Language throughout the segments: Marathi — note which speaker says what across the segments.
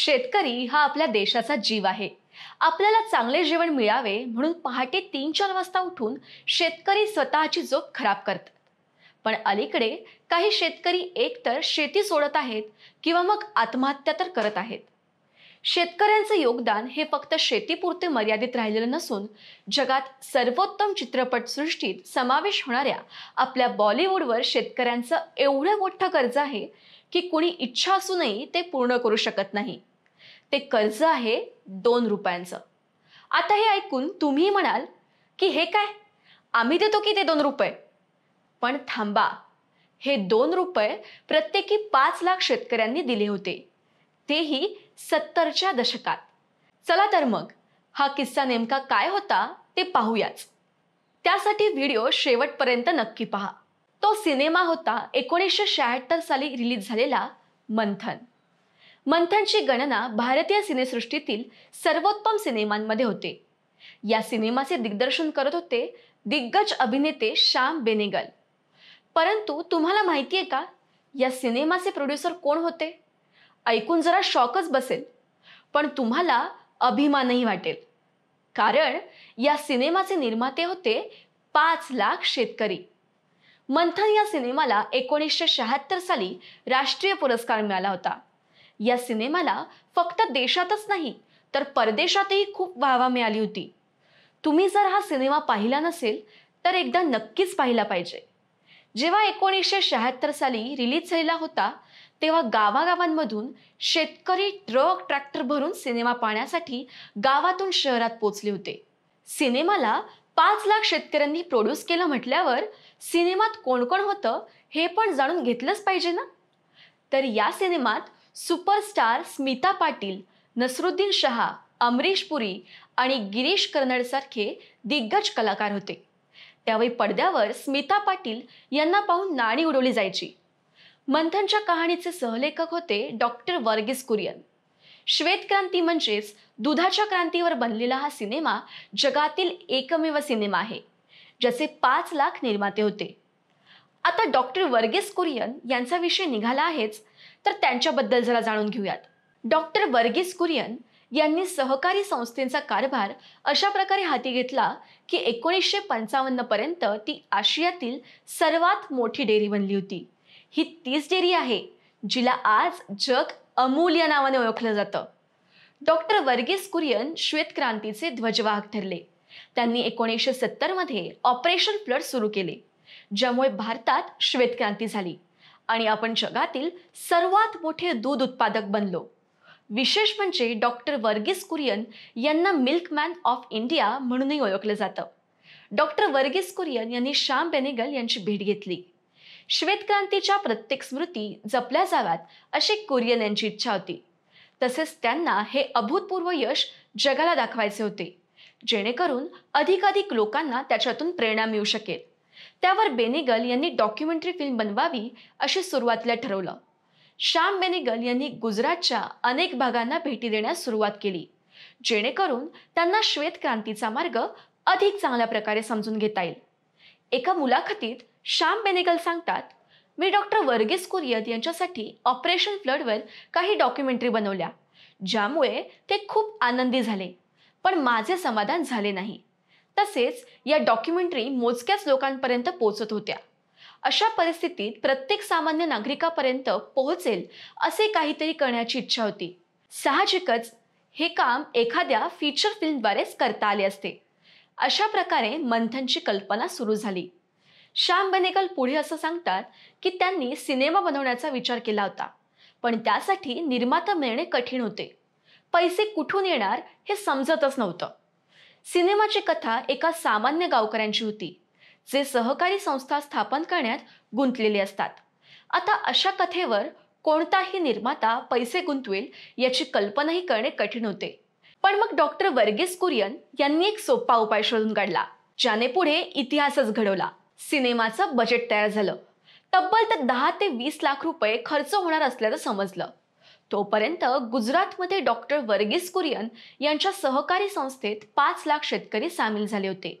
Speaker 1: शेतकरी हा आपल्या देशाचा जीव आहे आपल्याला चांगले जेवण मिळावे म्हणून पहाटे तीन चार वाजता उठून शेतकरी स्वतःची झोप खराब करतात पण अलीकडे काही शेतकरी एकतर शेती सोडत आहेत किंवा मग आत्महत्या तर करत आहेत शेतकऱ्यांचं योगदान हे फक्त शेतीपुरते मर्यादित राहिलेलं नसून जगात सर्वोत्तम चित्रपटसृष्टीत समावेश होणाऱ्या आपल्या बॉलिवूडवर शेतकऱ्यांचं एवढं मोठं कर्ज आहे की कुणी इच्छा असूनही ते पूर्ण करू शकत नाही ते कर्ज आहे दोन रुपयांचं आता हे ऐकून तुम्ही म्हणाल की हे काय आम्ही देतो की ते दोन रुपये पण थांबा हे दोन रुपये प्रत्येकी पाच लाख शेतकऱ्यांनी दिले होते तेही सत्तरच्या दशकात चला तर मग हा किस्सा नेमका काय होता ते पाहूयाच त्यासाठी व्हिडिओ शेवटपर्यंत नक्की पहा तो सिनेमा होता एकोणीसशे शहात्तर साली रिलीज झालेला मंथन मंथनची गणना भारतीय सिनेसृष्टीतील सर्वोत्तम सिनेमांमध्ये होते या सिनेमाचे दिग्दर्शन करत होते दिग्गज अभिनेते श्याम बेनेगल परंतु तुम्हाला माहिती आहे का या सिनेमाचे प्रोड्युसर कोण होते ऐकून जरा शॉकच बसेल पण तुम्हाला अभिमानही वाटेल कारण या सिनेमाचे निर्माते होते पाच लाख शेतकरी मंथन या सिनेमाला एकोणीसशे शहात्तर साली राष्ट्रीय पुरस्कार मिळाला होता या सिनेमाला फक्त देशातच नाही तर परदेशातही खूप वाहवा मिळाली होती तुम्ही जर हा सिनेमा पाहिला नसेल तर एकदा नक्कीच पाहिला पाहिजे जेव्हा एकोणीसशे शहात्तर साली रिलीज झालेला होता तेव्हा गावागावांमधून शेतकरी ट्रक ट्रॅक्टर भरून सिनेमा पाहण्यासाठी गावातून शहरात पोचले होते सिनेमाला पाच लाख शेतकऱ्यांनी प्रोड्यूस केलं म्हटल्यावर सिनेमात कोण कोण होतं हे पण जाणून घेतलंच पाहिजे ना तर या सिनेमात सुपरस्टार स्मिता पाटील नसरुद्दीन शहा अमरीश पुरी आणि गिरीश कर्नडसारखे दिग्गज कलाकार होते त्यावेळी पडद्यावर स्मिता पाटील यांना पाहून नाणी उडवली जायची मंथनच्या कहाणीचे सहलेखक होते डॉक्टर वर्गीस कुरियन श्वेत क्रांती म्हणजेच दुधाच्या क्रांतीवर बनलेला हा सिनेमा जगातील एकमेव सिनेमा आहे ज्याचे पाच लाख निर्माते होते आता डॉक्टर वर्गेस कुरियन यांचा विषय निघाला आहेच तर त्यांच्याबद्दल जरा जाणून घेऊयात डॉक्टर वर्गेस कुरियन यांनी सहकारी संस्थेचा कारभार अशा प्रकारे हाती घेतला की एकोणीसशे पंचावन्नपर्यंत ती आशियातील सर्वात मोठी डेअरी बनली होती ही तीच डेअरी आहे जिला आज जग अमूल या नावाने ओळखलं जातं डॉक्टर वर्गीस कुरियन श्वेतक्रांतीचे ध्वजवाहक ठरले त्यांनी एकोणीसशे सत्तरमध्ये ऑपरेशन फ्लड सुरू केले ज्यामुळे भारतात श्वेतक्रांती झाली आणि आपण जगातील सर्वात मोठे दूध उत्पादक बनलो विशेष म्हणजे डॉक्टर वर्गीस कुरियन यांना मिल्कमॅन ऑफ इंडिया म्हणूनही ओळखलं जातं डॉक्टर वर्गीस कुरियन यांनी श्याम बेनेगल यांची भेट घेतली श्वेतक्रांतीच्या प्रत्येक स्मृती जपल्या जाव्यात अशी कुरियन यांची इच्छा होती तसेच त्यांना हे अभूतपूर्व यश जगाला दाखवायचे होते जेणेकरून अधिकाधिक लोकांना त्याच्यातून प्रेरणा मिळू शकेल त्यावर बेनेगल यांनी डॉक्युमेंटरी फिल्म बनवावी अशी सुरुवातीला ठरवलं श्याम बेनेगल यांनी गुजरातच्या अनेक भागांना भेटी देण्यास सुरुवात केली जेणेकरून त्यांना श्वेत क्रांतीचा मार्ग अधिक चांगल्या प्रकारे समजून घेता येईल एका मुलाखतीत श्याम बेनेगल सांगतात मी डॉक्टर वर्गीस कुरियत यांच्यासाठी ऑपरेशन फ्लडवर काही डॉक्युमेंटरी बनवल्या ज्यामुळे ते खूप आनंदी झाले पण माझे समाधान झाले नाही तसेच या डॉक्युमेंटरी मोजक्याच लोकांपर्यंत पोहोचत होत्या अशा परिस्थितीत प्रत्येक सामान्य नागरिकापर्यंत पोहोचेल असे काहीतरी करण्याची इच्छा होती साहजिकच हे काम एखाद्या फीचर फिल्मद्वारेच करता आले असते अशा प्रकारे मंथनची कल्पना सुरू झाली श्याम बनेकल पुढे असं सांगतात की त्यांनी सिनेमा बनवण्याचा विचार केला होता पण त्यासाठी निर्माता मिळणे कठीण होते पैसे कुठून येणार हे समजतच नव्हतं सिनेमाची कथा एका सामान्य गावकऱ्यांची होती जे सहकारी संस्था स्थापन करण्यात गुंतलेले असतात आता अशा कथेवर कोणताही निर्माता पैसे गुंतवेल याची कल्पनाही करणे कठीण होते पण मग डॉक्टर वर्गेस कुरियन यांनी एक सोपा उपाय शोधून काढला ज्याने पुढे इतिहासच घडवला सिनेमाचं बजेट तयार झालं तब्बल तर दहा ते वीस लाख रुपये खर्च होणार असल्याचं समजलं तोपर्यंत गुजरातमध्ये डॉक्टर वर्गीस कुरियन यांच्या सहकारी संस्थेत पाच लाख शेतकरी सामील झाले होते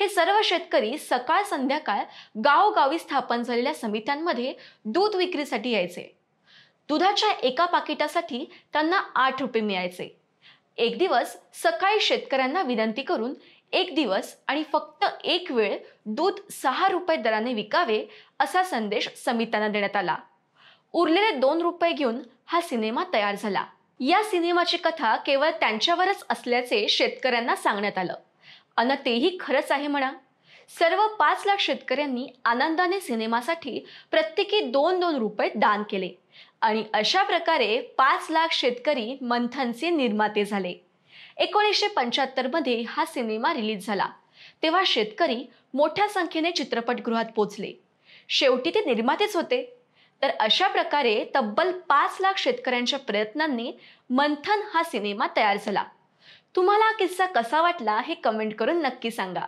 Speaker 1: हे सर्व शेतकरी सकाळ संध्याकाळ गावगावी स्थापन झालेल्या समित्यांमध्ये दूध विक्रीसाठी यायचे दुधाच्या एका पाकिटासाठी त्यांना आठ रुपये मिळायचे एक दिवस सकाळी शेतकऱ्यांना विनंती करून एक दिवस आणि फक्त एक वेळ दूध सहा रुपये दराने विकावे असा संदेश समित्यांना देण्यात आला उरलेले दोन रुपये घेऊन हा सिनेमा तयार झाला या सिनेमाची कथा केवळ त्यांच्यावरच असल्याचे शेतकऱ्यांना सांगण्यात आलं अन तेही खरंच आहे म्हणा सर्व पाच लाख शेतकऱ्यांनी आनंदाने सिनेमासाठी प्रत्येकी दोन दोन रुपये दान केले आणि अशा प्रकारे पाच लाख शेतकरी मंथनचे निर्माते झाले एकोणीसशे पंच्याहत्तरमध्ये हा सिनेमा रिलीज झाला तेव्हा शेतकरी मोठ्या संख्येने चित्रपटगृहात पोचले शेवटी ते निर्मातेच होते तर अशा प्रकारे तब्बल पाच लाख शेतकऱ्यांच्या प्रयत्नांनी मंथन हा सिनेमा तयार झाला तुम्हाला किस्सा कसा वाटला हे कमेंट करून नक्की सांगा